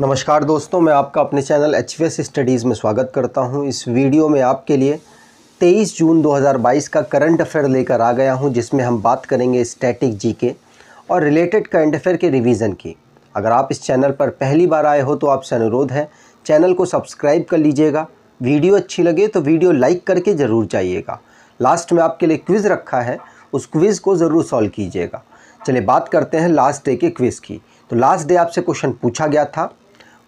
नमस्कार दोस्तों मैं आपका अपने चैनल एच स्टडीज़ में स्वागत करता हूं इस वीडियो में आपके लिए 23 जून 2022 का करंट अफेयर लेकर आ गया हूं जिसमें हम बात करेंगे स्टैटिक जी के और रिलेटेड करंट अफेयर के रिवीजन की अगर आप इस चैनल पर पहली बार आए हो तो आपसे अनुरोध है चैनल को सब्सक्राइब कर लीजिएगा वीडियो अच्छी लगे तो वीडियो लाइक करके ज़रूर जाइएगा लास्ट में आपके लिए क्विज़ रखा है उस क्विज़ को ज़रूर सॉल्व कीजिएगा चलिए बात करते हैं लास्ट डे के क्विज़ की तो लास्ट डे आपसे क्वेश्चन पूछा गया था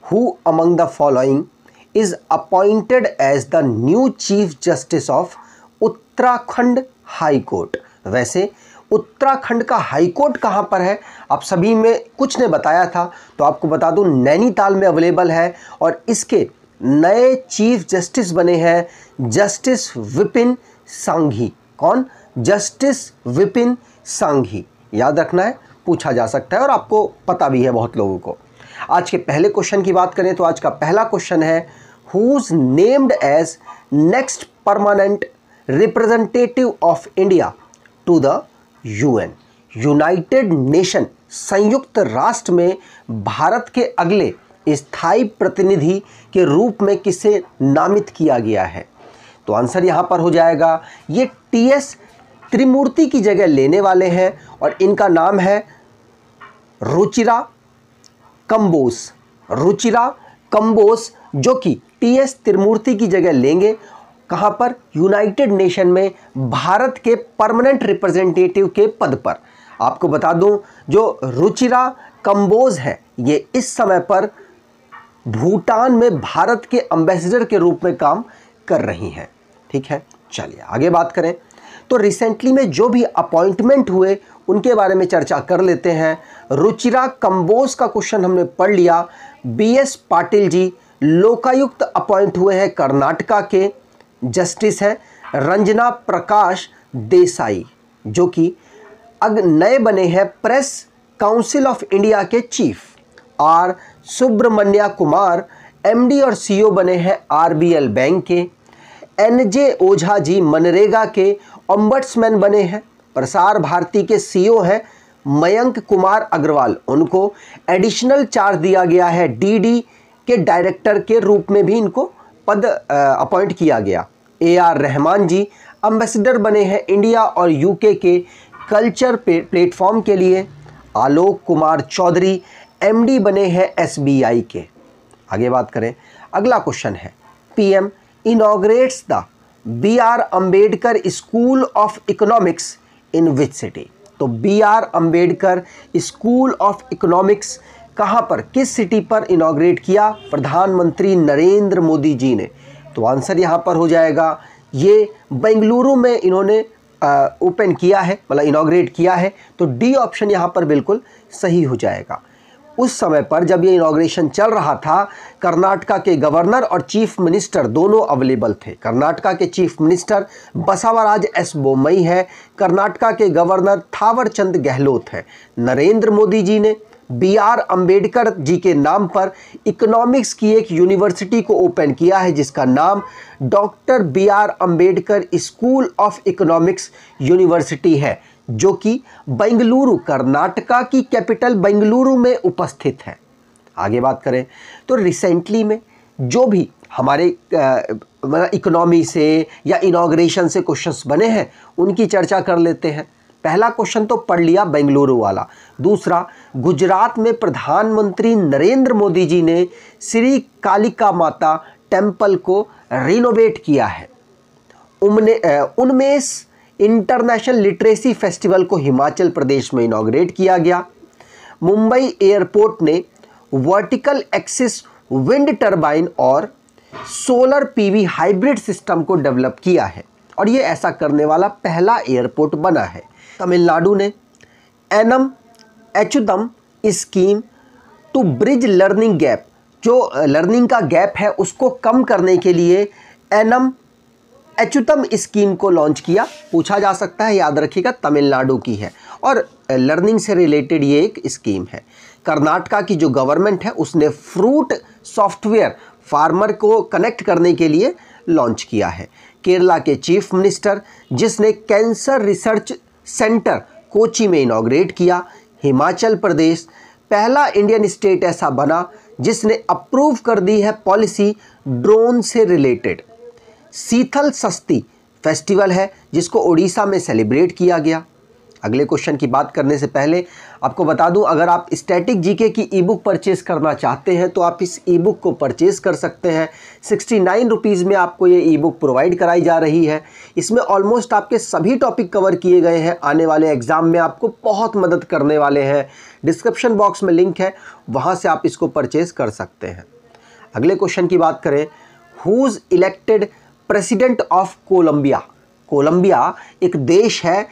who among the following is appointed as the new chief justice of Uttarakhand high court वैसे उत्तराखंड का हाई कोर्ट कहाँ पर है आप सभी में कुछ ने बताया था तो आपको बता दूं नैनीताल में अवेलेबल है और इसके नए चीफ जस्टिस बने हैं जस्टिस विपिन सांघी कौन जस्टिस विपिन सांघी याद रखना है पूछा जा सकता है और आपको पता भी है बहुत लोगों को आज के पहले क्वेश्चन की बात करें तो आज का पहला क्वेश्चन है who's named as next permanent representative of India to the UN United Nation संयुक्त राष्ट्र में भारत के अगले स्थायी प्रतिनिधि के रूप में किसे नामित किया गया है तो आंसर यहाँ पर हो जाएगा ये टी एस त्रिमूर्ति की जगह लेने वाले हैं और इनका नाम है रुचिरा कम्बोस रुचिरा कम्बोस जो कि टी एस त्रिमूर्ति की जगह लेंगे कहाँ पर यूनाइटेड नेशन में भारत के परमानेंट रिप्रेजेंटेटिव के पद पर आपको बता दूं जो रुचिरा कम्बोज है ये इस समय पर भूटान में भारत के एम्बेसडर के रूप में काम कर रही हैं ठीक है चलिए आगे बात करें तो रिसेंटली में जो भी अपॉइंटमेंट हुए उनके बारे में चर्चा कर लेते हैं रुचिरा कंबोज का क्वेश्चन हमने पढ़ लिया बीएस पाटिल जी लोकायुक्त अपॉइंट हुए हैं कर्नाटका के जस्टिस हैं रंजना प्रकाश देसाई जो कि अब नए बने हैं प्रेस काउंसिल ऑफ इंडिया के chief R Subramanya Kumar MD और सीईओ बने हैं आरबीएल बैंक के एनजे ओझा जी मनरेगा के ओम्बट्समैन बने हैं प्रसार भारती के सीईओ हैं मयंक कुमार अग्रवाल उनको एडिशनल चार्ज दिया गया है डीडी के डायरेक्टर के रूप में भी इनको पद अपॉइंट किया गया A R Rahman ji ambassador बने हैं इंडिया और यूके के कल्चर प्लेटफॉर्म के लिए आलोक कुमार चौधरी एमडी बने हैं एसबीआई के आगे बात करें अगला क्वेश्चन है PM inaugurates the B R Ambedkar school of economics in which city तो B R Ambedkar school of economics कहाँ पर किस सिटी पर इनाग्रेट किया प्रधानमंत्री नरेंद्र मोदी जी ने तो आंसर यहाँ पर हो जाएगा ये बेंगलुरु में इन्होंने ओपन किया है मतलब इनाग्रेट किया है तो डी ऑप्शन यहाँ पर बिल्कुल सही हो जाएगा उस समय पर जब ये इनाग्रेशन चल रहा था कर्नाटका के गवर्नर और चीफ मिनिस्टर दोनों अवेलेबल थे कर्नाटका के chief minister Basavaraj S Bommai है कर्नाटका के गवर्नर थावरचंद गहलोत हैं नरेंद्र मोदी जी ने बी आर अम्बेडकर जी के नाम पर इकोनॉमिक्स की एक यूनिवर्सिटी को ओपन किया है जिसका नाम doctor B R Ambedkar school of economics university है जो कि बेंगलुरु कर्नाटका की कैपिटल बेंगलुरु में उपस्थित है आगे बात करें तो रिसेंटली में जो भी हमारे इकोनॉमी मतलब से या इनाग्रेशन से क्वेश्चंस बने हैं उनकी चर्चा कर लेते हैं पहला क्वेश्चन तो पढ़ लिया बेंगलुरु वाला दूसरा गुजरात में प्रधानमंत्री नरेंद्र मोदी जी ने श्री कालिका माता टेम्पल को रिनोवेट किया है उमने उनमें इंटरनेशनल लिटरेसी फेस्टिवल को हिमाचल प्रदेश में इनाग्रेट किया गया मुंबई एयरपोर्ट ने वर्टिकल एक्सिस विंड टरबाइन और सोलर पीवी हाइब्रिड सिस्टम को डेवलप किया है और ये ऐसा करने वाला पहला एयरपोर्ट बना है तमिलनाडु ने Ennum Ezhuthum scheme to bridge learning gap जो लर्निंग का गैप है उसको कम करने के लिए एनम एचुतम स्कीम को लॉन्च किया पूछा जा सकता है याद रखिएगा तमिलनाडु की है और लर्निंग से रिलेटेड ये एक स्कीम है कर्नाटका की जो गवर्नमेंट है उसने फ्रूट सॉफ्टवेयर फार्मर को कनेक्ट करने के लिए लॉन्च किया है केरला के चीफ मिनिस्टर जिसने कैंसर रिसर्च सेंटर कोची में इनाग्रेट किया हिमाचल प्रदेश पहला इंडियन स्टेट ऐसा बना जिसने अप्रूव कर दी है पॉलिसी ड्रोन से रिलेटेड शीतल सस्ती फेस्टिवल है जिसको उड़ीसा में सेलिब्रेट किया गया अगले क्वेश्चन की बात करने से पहले आपको बता दूं अगर आप स्टैटिक जीके की ई बुक परचेस करना चाहते हैं तो आप इस ई बुक को परचेस कर सकते हैं सिक्सटी नाइन रुपीज़ में आपको ये ई बुक प्रोवाइड कराई जा रही है इसमें ऑलमोस्ट आपके सभी टॉपिक कवर किए गए हैं आने वाले एग्ज़ाम में आपको बहुत मदद करने वाले हैं डिस्क्रिप्शन बॉक्स में लिंक है वहाँ से आप इसको परचेज़ कर सकते हैं अगले क्वेश्चन की बात करें who's elected president of Colombia Colombia एक देश है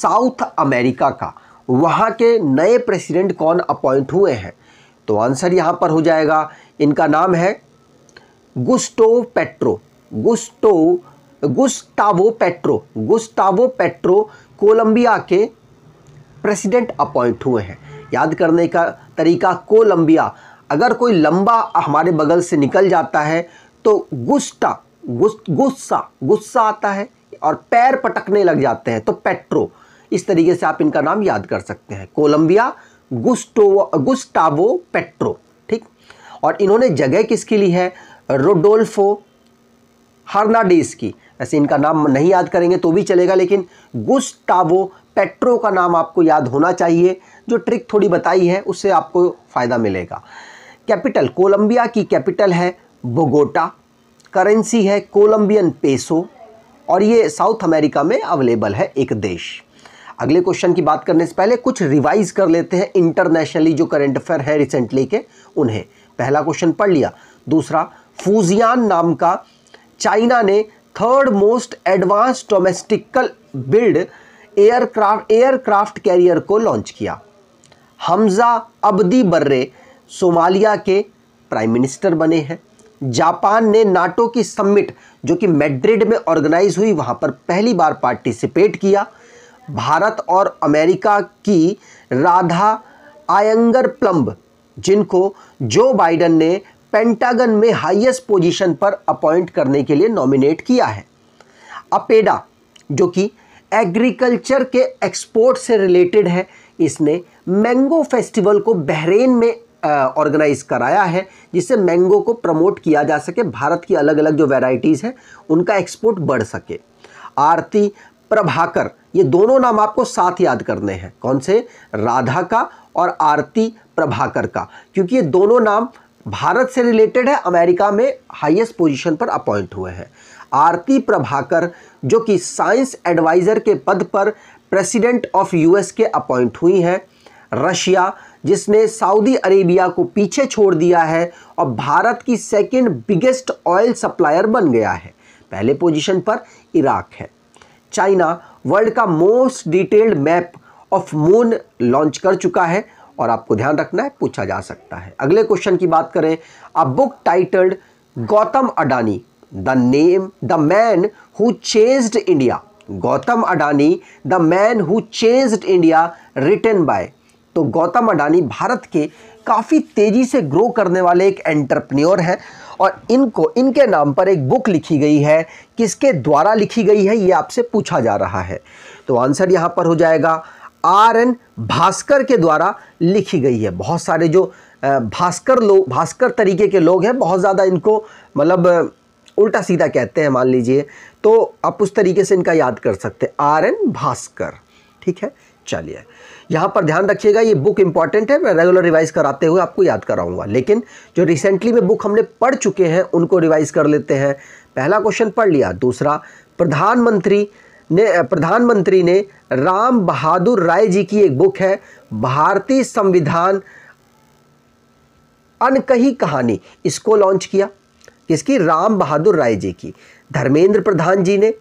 साउथ अमेरिका का वहाँ के नए प्रेसिडेंट कौन अपॉइंट हुए हैं तो आंसर यहाँ पर हो जाएगा इनका नाम है Gusto Petro Gusto Gustavo Petro Gustavo Petro Colombia के प्रेसिडेंट अपॉइंट हुए हैं याद करने का तरीका कोलंबिया अगर कोई लंबा हमारे बगल से निकल जाता है तो गुस्टा गुस्सा गुस्सा आता है और पैर पटकने लग जाते हैं तो पेट्रो इस तरीके से आप इनका नाम याद कर सकते हैं कोलंबिया गुस्टो गुस्टावो पेट्रो ठीक और इन्होंने जगह किसकी ली है रोडोल्फो हर्नाडेस की ऐसे इनका नाम नहीं याद करेंगे तो भी चलेगा लेकिन गुस्टावो पेट्रो का नाम आपको याद होना चाहिए जो ट्रिक थोड़ी बताई है उससे आपको फ़ायदा मिलेगा कैपिटल कोलंबिया की कैपिटल है बोगोटा करेंसी है कोलंबियन पेसो और ये साउथ अमेरिका में अवेलेबल है एक देश अगले क्वेश्चन की बात करने से पहले कुछ रिवाइज कर लेते हैं इंटरनेशनली जो करंट अफेयर है रिसेंटली के उन्हें पहला क्वेश्चन पढ़ लिया दूसरा फूजियान नाम का चाइना ने third most advance domestical build aircraft aircraft carrier को लॉन्च किया हमजा अबदी बर्रे सोमालिया के प्राइम मिनिस्टर बने हैं जापान ने नाटो की समिट जो कि मैड्रिड में ऑर्गेनाइज हुई वहाँ पर पहली बार पार्टिसिपेट किया भारत और अमेरिका की राधा आयंगर प्लम्ब जिनको जो बाइडन ने पेंटागन में हाईएस्ट पोजीशन पर अपॉइंट करने के लिए नॉमिनेट किया है अपेडा जो कि एग्रीकल्चर के एक्सपोर्ट से रिलेटेड है इसने मैंगो फेस्टिवल को बहरेन में ऑर्गेनाइज़ कराया है जिससे मैंगो को प्रमोट किया जा सके भारत की अलग अलग जो वेराइटीज़ हैं उनका एक्सपोर्ट बढ़ सके आरती प्रभाकर ये दोनों नाम आपको साथ याद करने हैं कौन से राधा का और आरती प्रभाकर का क्योंकि ये दोनों नाम भारत से रिलेटेड है अमेरिका में हाईएस्ट पोजीशन पर अपॉइंट हुए हैं आरती प्रभाकर जो कि साइंस एडवाइज़र के पद पर प्रेसिडेंट ऑफ यूएस के अपॉइंट हुई हैं रशिया जिसने सऊदी अरेबिया को पीछे छोड़ दिया है और भारत की सेकेंड बिगेस्ट ऑयल सप्लायर बन गया है पहले पोजीशन पर इराक है चाइना वर्ल्ड का most detailed map of moon launch कर चुका है और आपको ध्यान रखना है पूछा जा सकता है अगले क्वेश्चन की बात करें a book titled Gautam Adani the name the man who changed India Gautam Adani the man who changed India written by तो गौतम अडानी भारत के काफ़ी तेज़ी से ग्रो करने वाले एक एंटरप्रेन्योर हैं और इनको इनके नाम पर एक बुक लिखी गई है किसके द्वारा लिखी गई है ये आपसे पूछा जा रहा है तो आंसर यहाँ पर हो जाएगा आर एन भास्कर के द्वारा लिखी गई है बहुत सारे जो भास्कर लोग भास्कर तरीके के लोग हैं बहुत ज़्यादा इनको मतलब उल्टा सीधा कहते हैं मान लीजिए तो आप उस तरीके से इनका याद कर सकते हैं आर एन भास्कर ठीक है चलिए यहाँ पर ध्यान रखिएगा ये बुक इंपॉर्टेंट है मैं रेगुलर रिवाइज़ कराते हुए आपको याद कराऊंगा लेकिन जो रिसेंटली में बुक हमने पढ़ चुके हैं उनको रिवाइज़ कर लेते हैं पहला क्वेश्चन पढ़ लिया दूसरा प्रधानमंत्री ने प्रधानमंत्री ने राम बहादुर राय जी की एक बुक है भारतीय संविधान अनकही कहानी इसको लॉन्च किया किसकी राम बहादुर राय जी की धर्मेंद्र प्रधान जी ने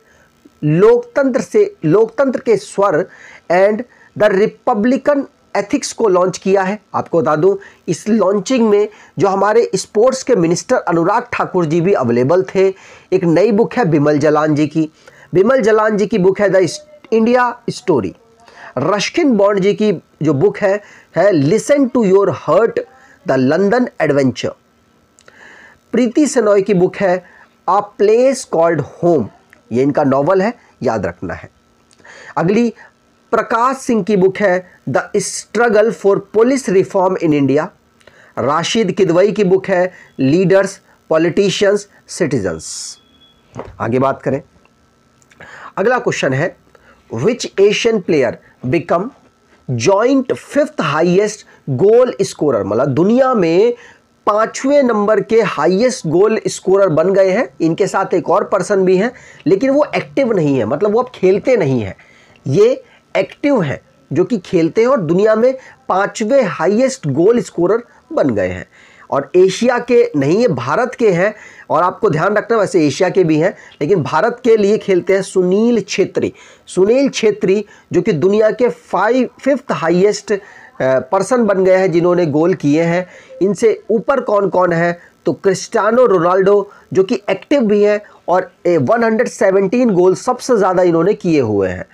लोकतंत्र से Loktantra ke Swar and the republican ethics को लॉन्च किया है आपको बता दूं इस लॉन्चिंग में जो हमारे स्पोर्ट्स के मिनिस्टर अनुराग ठाकुर जी भी अवेलेबल थे एक नई बुक है बिमल जलान जी की बिमल जलान जी की बुक है the India story Ruskin Bond ji की जो बुक है है listen to your heart the London adventure Preeti Shenoy की बुक है अ प्लेस कॉल्ड होम ये इनका नॉवल है याद रखना है अगली प्रकाश सिंह की बुक है the struggle for police reform in India Rashid Kidwai की बुक है लीडर्स पॉलिटिशियंस सिटीजन्स आगे बात करें अगला क्वेश्चन है which Asian player become joint fifth highest goal scorer मतलब दुनिया में पांचवें नंबर के हाईएस्ट गोल स्कोरर बन गए हैं इनके साथ एक और पर्सन भी हैं लेकिन वो एक्टिव नहीं है मतलब वो अब खेलते नहीं हैं ये एक्टिव हैं जो कि खेलते हैं और दुनिया में पाँचवें हाईएस्ट गोल स्कोरर बन गए हैं और एशिया के नहीं ये भारत के हैं और आपको ध्यान रखना वैसे एशिया के भी हैं लेकिन भारत के लिए खेलते हैं सुनील छेत्री सुनील छेत्री जो कि दुनिया के फाइव फिफ्थ हाइएस्ट पर्सन बन गए हैं जिन्होंने गोल किए हैं इनसे ऊपर कौन कौन है तो क्रिस्टानो रोनाल्डो जो कि एक्टिव भी हैं और 117 गोल सबसे ज़्यादा इन्होंने किए हुए हैं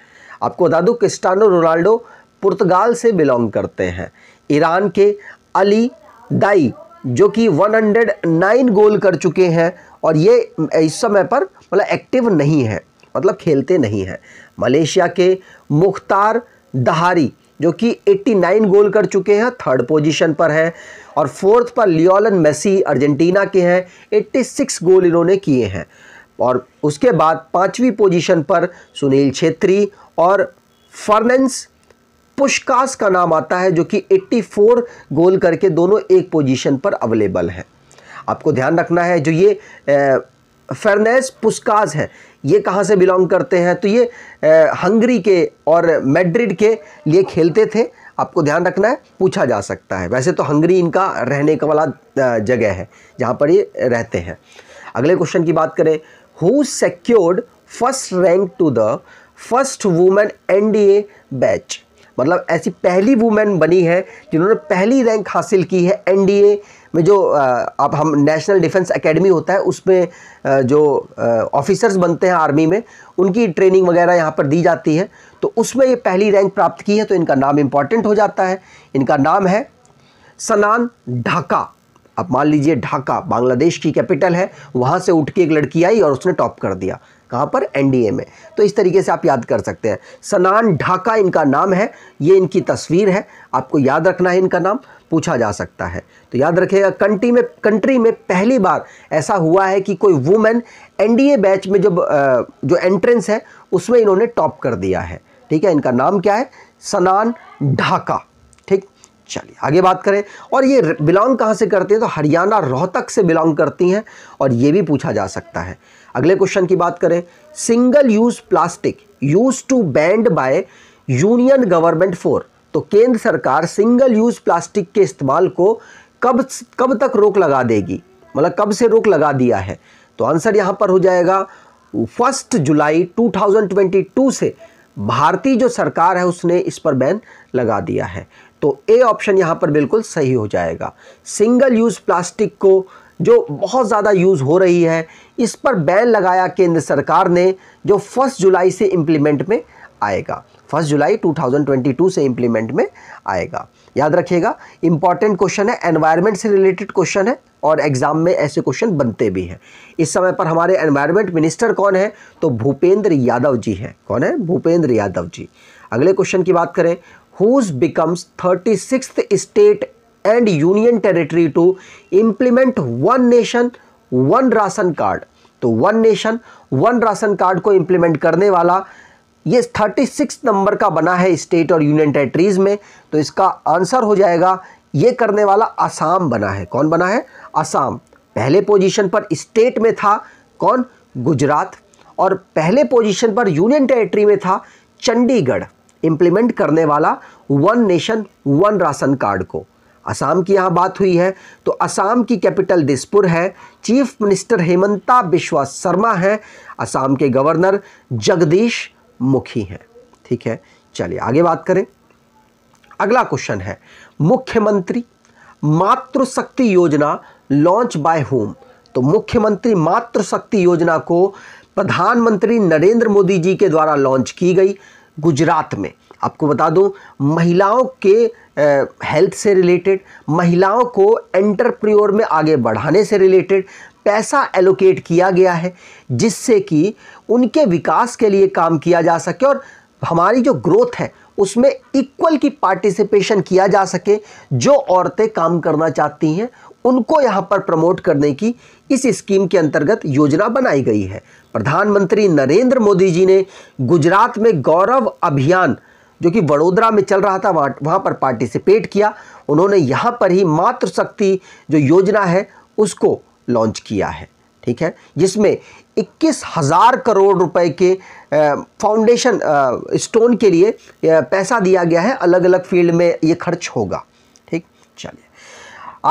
आपको बता दूँ क्रिस्टानो रोनाल्डो पुर्तगाल से बिलोंग करते हैं ईरान के अली दाई जो कि 109 गोल कर चुके हैं और ये इस समय पर मतलब एक्टिव नहीं है मतलब खेलते नहीं हैं मलेशिया के मुख्तार दहारी जो कि 89 गोल कर चुके हैं थर्ड पोजीशन पर है और फोर्थ पर लियोलन मेसी अर्जेंटीना के हैं 86 गोल इन्होंने किए हैं और उसके बाद पांचवी पोजीशन पर सुनील छेत्री और फर्नेंस पुष्कास का नाम आता है जो कि 84 गोल करके दोनों एक पोजीशन पर अवेलेबल हैं आपको ध्यान रखना है जो ये फर्नेस पुष्कास है ये कहाँ से बिलोंग करते हैं तो ये हंगरी के और मैड्रिड के लिए खेलते थे आपको ध्यान रखना है पूछा जा सकता है वैसे तो हंगरी इनका रहने का वाला जगह है जहाँ पर ये रहते हैं अगले क्वेश्चन की बात करें who secured first rank to the first women NDA batch मतलब ऐसी पहली वुमेन बनी है जिन्होंने पहली रैंक हासिल की है एनडीए में जो अब हम नेशनल डिफेंस एकेडमी होता है उसमें जो ऑफिसर्स बनते हैं आर्मी में उनकी ट्रेनिंग वगैरह यहाँ पर दी जाती है तो उसमें ये पहली रैंक प्राप्त की है तो इनका नाम इम्पॉर्टेंट हो जाता है इनका नाम है सनान ढाका अब मान लीजिए ढाका बांग्लादेश की कैपिटल है वहाँ से उठ के एक लड़की आई और उसने टॉप कर दिया कहाँ पर एनडीए में तो इस तरीके से आप याद कर सकते हैं सनान ढाका इनका नाम है ये इनकी तस्वीर है आपको याद रखना है इनका नाम पूछा जा सकता है तो याद रखिएगा कंट्री में कंट्री में पहली बार ऐसा हुआ है कि कोई वुमेन एनडीए बैच में जब जो एंट्रेंस है उसमें इन्होंने टॉप कर दिया है ठीक है इनका नाम क्या है सनान ढाका ठीक चलिए आगे बात करें और ये बिलोंग कहाँ से करती हैं तो हरियाणा रोहतक से बिलोंग करती हैं और ये भी पूछा जा सकता है अगले क्वेश्चन की बात करें single use plastic use to banned by union government for तो केंद्र सरकार सिंगल यूज प्लास्टिक के इस्तेमाल को कब कब तक रोक लगा देगी मतलब कब से रोक लगा दिया है तो आंसर यहां पर हो जाएगा फर्स्ट जुलाई 2022 से भारतीय जो सरकार है उसने इस पर बैन लगा दिया है तो ए ऑप्शन यहां पर बिल्कुल सही हो जाएगा सिंगल यूज़ प्लास्टिक को जो बहुत ज़्यादा यूज़ हो रही है इस पर बैन लगाया केंद्र सरकार ने जो फर्स्ट जुलाई से इम्प्लीमेंट में आएगा फर्स्ट जुलाई 2022 से इम्प्लीमेंट में आएगा याद रखिएगा इंपॉर्टेंट क्वेश्चन है एनवायरनमेंट से रिलेटेड क्वेश्चन है और एग्ज़ाम में ऐसे क्वेश्चन बनते भी हैं इस समय पर हमारे एनवायरनमेंट मिनिस्टर कौन है तो भूपेंद्र यादव जी हैं कौन है भूपेंद्र यादव जी अगले क्वेश्चन की बात करें who's becomes thirty state and union territory to implement one nation one ration card तो one nation one ration card को इंप्लीमेंट करने वाला ये 36 नंबर का बना है स्टेट और यूनियन टेरिटरीज में तो इसका आंसर हो जाएगा ये करने वाला असम बना है कौन बना है असम पहले पोजीशन पर स्टेट में था कौन गुजरात और पहले पोजीशन पर यूनियन टेरिटरी में था चंडीगढ़ इंप्लीमेंट करने वाला one nation one ration card को असम की यहाँ बात हुई है तो असम की कैपिटल दिसपुर है चीफ मिनिस्टर हेमंता बिश्वा शर्मा हैं असम के गवर्नर जगदीश मुखी हैं ठीक है चलिए आगे बात करें अगला क्वेश्चन है मुख्यमंत्री मातृशक्ति योजना लॉन्च बाय होम तो मुख्यमंत्री मातृशक्ति योजना को प्रधानमंत्री नरेंद्र मोदी जी के द्वारा लॉन्च की गई गुजरात में आपको बता दूं महिलाओं के हेल्थ से रिलेटेड महिलाओं को एंटरप्रियोर में आगे बढ़ाने से रिलेटेड पैसा एलोकेट किया गया है जिससे कि उनके विकास के लिए काम किया जा सके और हमारी जो ग्रोथ है उसमें इक्वल की पार्टिसिपेशन किया जा सके जो औरतें काम करना चाहती हैं उनको यहाँ पर प्रमोट करने की इस स्कीम के अंतर्गत योजना बनाई गई है प्रधानमंत्री नरेंद्र मोदी जी ने गुजरात में गौरव अभियान जो कि वडोदरा में चल रहा था वहाँ पर पार्टिसिपेट किया उन्होंने यहाँ पर ही मातृशक्ति जो योजना है उसको लॉन्च किया है ठीक है जिसमें इक्कीस हज़ार करोड़ रुपए के फाउंडेशन स्टोन के लिए पैसा दिया गया है अलग अलग फील्ड में ये खर्च होगा ठीक चलिए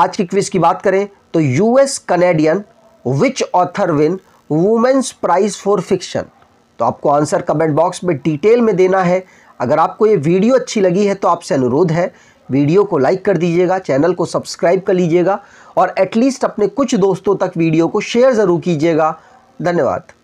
आज की क्विज की बात करें तो US Canadian which author win women's prize for fiction तो आपको आंसर कमेंट बॉक्स में डिटेल में देना है अगर आपको ये वीडियो अच्छी लगी है तो आपसे अनुरोध है वीडियो को लाइक कर दीजिएगा चैनल को सब्सक्राइब कर लीजिएगा और एटलीस्ट अपने कुछ दोस्तों तक वीडियो को शेयर ज़रूर कीजिएगा धन्यवाद